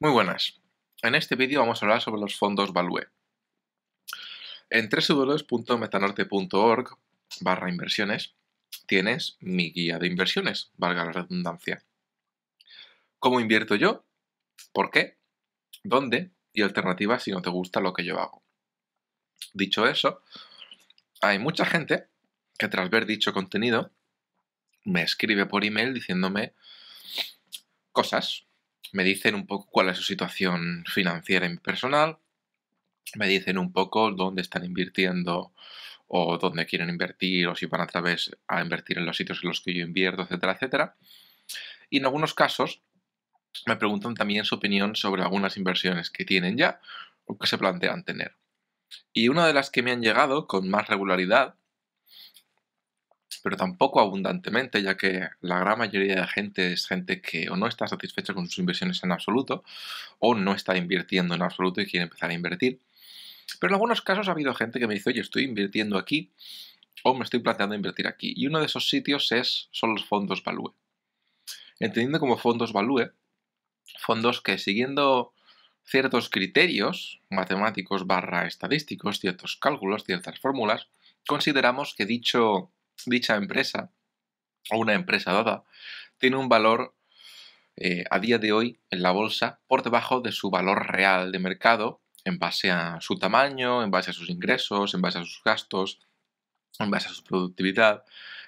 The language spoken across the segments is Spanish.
Muy buenas. En este vídeo vamos a hablar sobre los fondos Value. En www.metanorte.org barra inversiones tienes mi guía de inversiones, valga la redundancia. ¿Cómo invierto yo? ¿Por qué? ¿Dónde? Y alternativas si no te gusta lo que yo hago. Dicho eso, hay mucha gente que tras ver dicho contenido me escribe por email diciéndome cosas me dicen un poco cuál es su situación financiera y personal, me dicen un poco dónde están invirtiendo o dónde quieren invertir o si van a través a invertir en los sitios en los que yo invierto, etcétera, etcétera. Y en algunos casos me preguntan también su opinión sobre algunas inversiones que tienen ya o que se plantean tener. Y una de las que me han llegado con más regularidad pero tampoco abundantemente, ya que la gran mayoría de gente es gente que o no está satisfecha con sus inversiones en absoluto, o no está invirtiendo en absoluto y quiere empezar a invertir. Pero en algunos casos ha habido gente que me dice, oye, estoy invirtiendo aquí o me estoy planteando invertir aquí. Y uno de esos sitios es, son los fondos Value. Entendiendo como fondos Value, fondos que siguiendo ciertos criterios matemáticos barra estadísticos, ciertos cálculos, ciertas fórmulas, consideramos que dicho dicha empresa o una empresa dada tiene un valor eh, a día de hoy en la bolsa por debajo de su valor real de mercado en base a su tamaño, en base a sus ingresos, en base a sus gastos, en base a su productividad,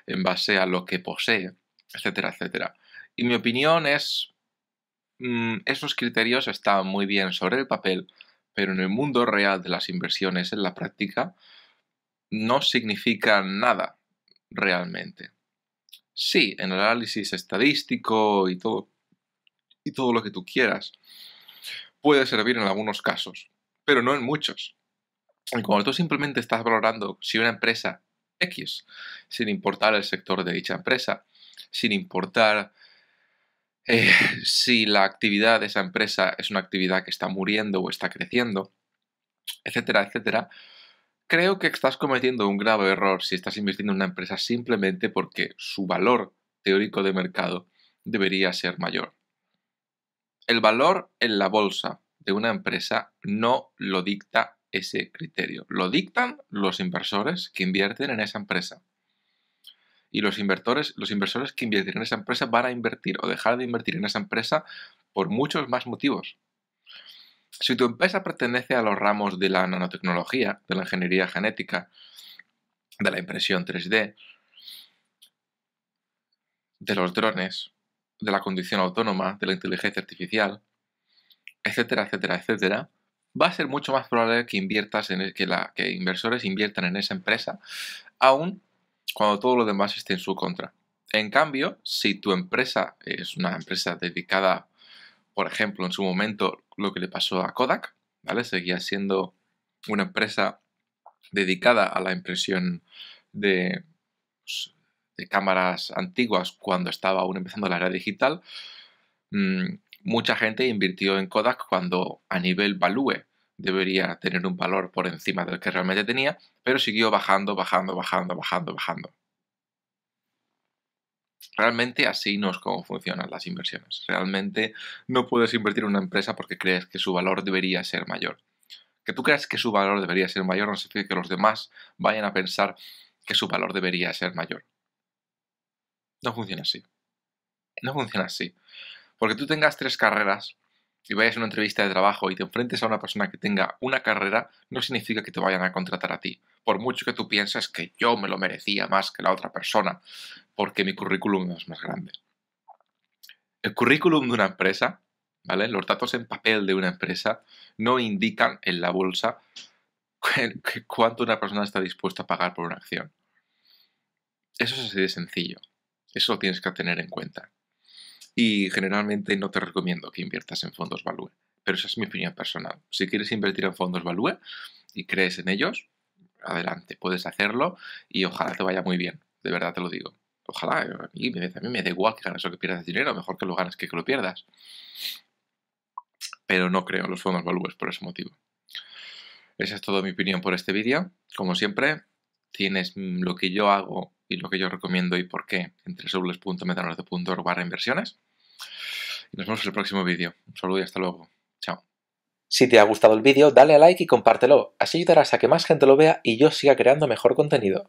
en base a lo que posee, etcétera, etcétera. Y mi opinión es, mm, esos criterios están muy bien sobre el papel, pero en el mundo real de las inversiones, en la práctica, no significan nada realmente. Sí, en el análisis estadístico y todo, y todo lo que tú quieras puede servir en algunos casos, pero no en muchos. Y cuando tú simplemente estás valorando si una empresa X, sin importar el sector de dicha empresa, sin importar eh, si la actividad de esa empresa es una actividad que está muriendo o está creciendo, etcétera, etcétera, Creo que estás cometiendo un grave error si estás invirtiendo en una empresa simplemente porque su valor teórico de mercado debería ser mayor. El valor en la bolsa de una empresa no lo dicta ese criterio. Lo dictan los inversores que invierten en esa empresa. Y los inversores, los inversores que invierten en esa empresa van a invertir o dejar de invertir en esa empresa por muchos más motivos. Si tu empresa pertenece a los ramos de la nanotecnología, de la ingeniería genética, de la impresión 3D, de los drones, de la condición autónoma, de la inteligencia artificial, etcétera, etcétera, etcétera, va a ser mucho más probable que inviertas en e, que, inversores inviertan en esa empresa, aun cuando todo lo demás esté en su contra. En cambio, si tu empresa es una empresa dedicada a por ejemplo, en su momento lo que le pasó a Kodak, ¿vale? Seguía siendo una empresa dedicada a la impresión de, pues, cámaras antiguas cuando estaba aún empezando la era digital. Mm, mucha gente invirtió en Kodak cuando a nivel value debería tener un valor por encima del que realmente tenía, pero siguió bajando, bajando, bajando, bajando, bajando. Realmente así no es como funcionan las inversiones. Realmente no puedes invertir en una empresa porque crees que su valor debería ser mayor. Que tú creas que su valor debería ser mayor no significa que los demás vayan a pensar que su valor debería ser mayor. No funciona así. No funciona así. Porque tú tengas tres carreras y vayas a una entrevista de trabajo y te enfrentes a una persona que tenga una carrera, no significa que te vayan a contratar a ti. Por mucho que tú pienses que yo me lo merecía más que la otra persona porque mi currículum es más grande. El currículum de una empresa, ¿vale? Los datos en papel de una empresa no indican en la bolsa cuánto una persona está dispuesta a pagar por una acción. Eso es así de sencillo. Eso lo tienes que tener en cuenta. Y generalmente no te recomiendo que inviertas en fondos value, pero esa es mi opinión personal. Si quieres invertir en fondos value y crees en ellos, adelante, puedes hacerlo y ojalá te vaya muy bien, de verdad te lo digo. Ojalá, a mí, me da igual que ganes o que pierdas dinero, mejor que lo ganes que que lo pierdas. Pero no creo en los fondos valores por ese motivo. Esa es toda mi opinión por este vídeo. Como siempre, tienes lo que yo hago y lo que yo recomiendo y por qué en punto barra inversiones. Y nos vemos en el próximo vídeo. Un saludo y hasta luego. Chao. Si te ha gustado el vídeo, dale a like y compártelo. Así ayudarás a que más gente lo vea y yo siga creando mejor contenido.